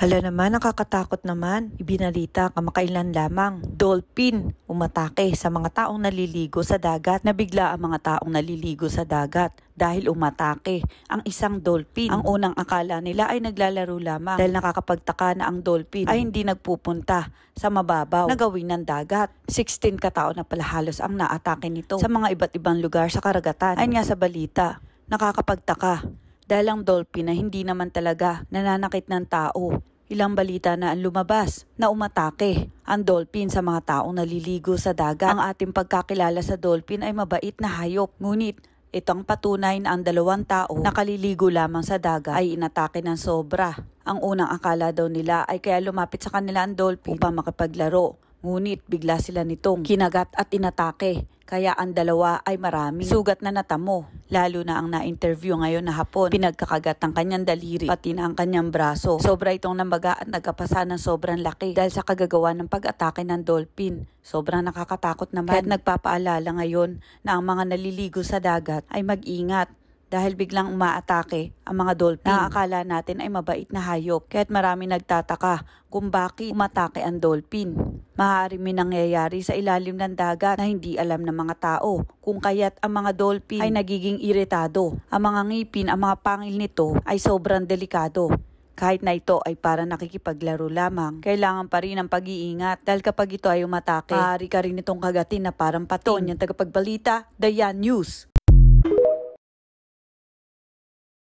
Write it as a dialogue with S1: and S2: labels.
S1: Hala naman, nakakatakot naman. Ibinalita kamakailan lamang. Dolphin umatake sa mga taong naliligo sa dagat. Nabigla ang mga taong naliligo sa dagat dahil umatake ang isang dolphin. Ang unang akala nila ay naglalaro lamang dahil nakakapagtaka na ang dolphin ay hindi nagpupunta sa mababaw na gawin ng dagat. 16 katao na pala halos ang naatake nito sa mga iba't ibang lugar sa karagatan. Ayon nga sa balita, nakakapagtaka dahil ang dolphin na hindi naman talaga nananakit ng tao ilang balita na ang lumabas na umatake ang dolphin sa mga taong naliligo sa dagat. Ang ating pagkakilala sa dolphin ay mabait na hayop, ngunit Itong patunay na ang dalawang tao na kaliligo lamang sa dagat ay inatake ng sobra. Ang unang akala daw nila ay kaya lumapit sa kanila ang dolphin upang makapaglaro. Ngunit bigla sila nitong kinagat at inatake kaya ang dalawa ay maraming sugat na natamo. Lalo na ang na-interview ngayon na hapon, pinagkakagat ang kanyang daliri, pati na ang kanyang braso. Sobra itong nambaga at nagkapasa ng sobrang laki dahil sa kagagawa ng pag-atake ng dolphin. Sobrang nakakatakot naman. Kahit nagpapaalala ngayon na ang mga naliligo sa dagat ay mag-ingat dahil biglang umaatake ang mga dolphin hmm. na akala natin ay mabait na hayop. kahit marami nagtataka kung bakit umatake ang dolphin. Maaari may nangyayari sa ilalim ng dagat na hindi alam ng mga tao kung kaya't ang mga dolphin ay nagiging iritado. Ang mga ngipin, ang mga pangil nito ay sobrang delikado. Kahit na ito ay para nakikipaglaro lamang, kailangan pa rin ang pag-iingat dahil kapag ito ay umatake, maaari ka rin itong kagatin na parang paton. Hmm. Yung tagapagbalita, Dayan News.